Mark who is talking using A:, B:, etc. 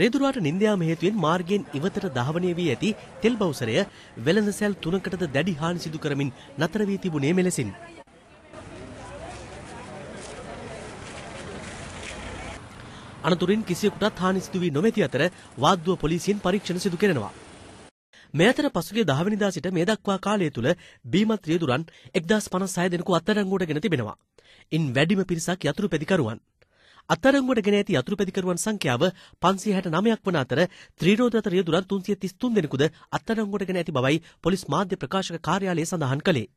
A: රේදුරුවාට නින්දයාම හේතුවෙන් මාර්ගයෙන් ඉවතට ධාවනය වී ඇති තෙල් බවුසරය වෙළඳ සැල් තුනකටද දැඩි හානි සිදු කරමින් නතර වී තිබුණේ මෙලෙසින්. අනතුරින් කිසියෙකුටත් හානි සිදු වී නොමැති අතර වාද්දුව පොලිසියෙන් පරීක්ෂණ සිදු කරනවා. මේ අතර පසුගිය දහවනිදා සිට මේ දක්වා කාලය තුළ බීමත් රියදුරන් 1056 දෙනෙකු අත්අඩංගුවට ගෙන තිබෙනවා. ඉන් වැඩිම පිරිසක් යතුරු පැදිකරුවන්. අත්අඩංගුවට ගෙන ඇති යතුරුපැදිකරුවන් සංඛ්‍යාව 569ක් වන අතර ත්‍රිරෝධතර යදුරන් 333 දෙනෙකුද අත්අඩංගුවට ගෙන ඇති බවයි පොලිස් මාධ්‍ය ප්‍රකාශක කාර්යාලය සඳහන් කළේ.